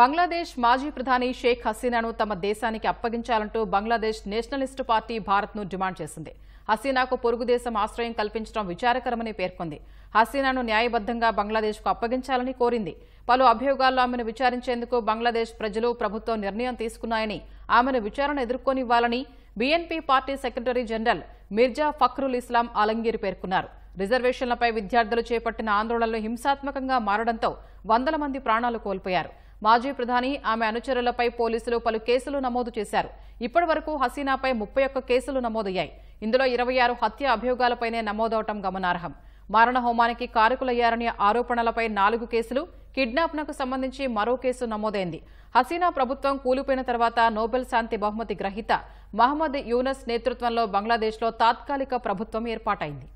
బంగ్లాదేశ్ మాజీ ప్రధాని షేక్ హసీనాను తమ దేశానికి అప్పగించాలంటూ బంగ్లాదేశ్ నేషనలిస్టు పార్టీ భారత్ను డిమాండ్ చేసింది హసీనాకు పొరుగు దేశం ఆశ్రయం కల్పించడం విచారకరమని పేర్కొంది హసీనాను న్యాయబద్దంగా బంగ్లాదేశ్కు అప్పగించాలని కోరింది పలు అభియోగాల్లో ఆమెను విచారించేందుకు బంగ్లాదేశ్ ప్రజలు ప్రభుత్వం నిర్ణయం తీసుకున్నాయని ఆమెను విచారణ ఎదుర్కొనివ్వాలని BNP party secretary general Mirza Fakhrul Islam Alamgir పేర్కొన్నారు రిజర్వేషన్లపై విద్యార్థులు చేపట్టిన ఆందోళనలు హింసాత్మకంగా మారడంతో వందల మంది ప్రాణాలు కోల్పోయారు మాజీ ప్రధాని ఆమె అనుచరులపై పోలీసులు పలు కేసులు నమోదు చేశారు ఇప్పటి వరకు హసీనాపై ముప్పై ఒక్క కేసులు నమోదయ్యాయి ఇందులో ఇరవై ఆరు హత్య అభియోగాలపైనే నమోదవటం గమనార్హం మారణ హోమానికి కారకులయ్యారనే ఆరోపణలపై నాలుగు కేసులు కిడ్నాప్నకు సంబంధించి మరో కేసు నమోదైంది హసీనా ప్రభుత్వం కూలిపోయిన తర్వాత నోబెల్ శాంతి బహుమతి గ్రహీత మహమ్మద్ యూనస్ నేతృత్వంలో బంగ్లాదేశ్లో తాత్కాలిక ప్రభుత్వం ఏర్పాటైంది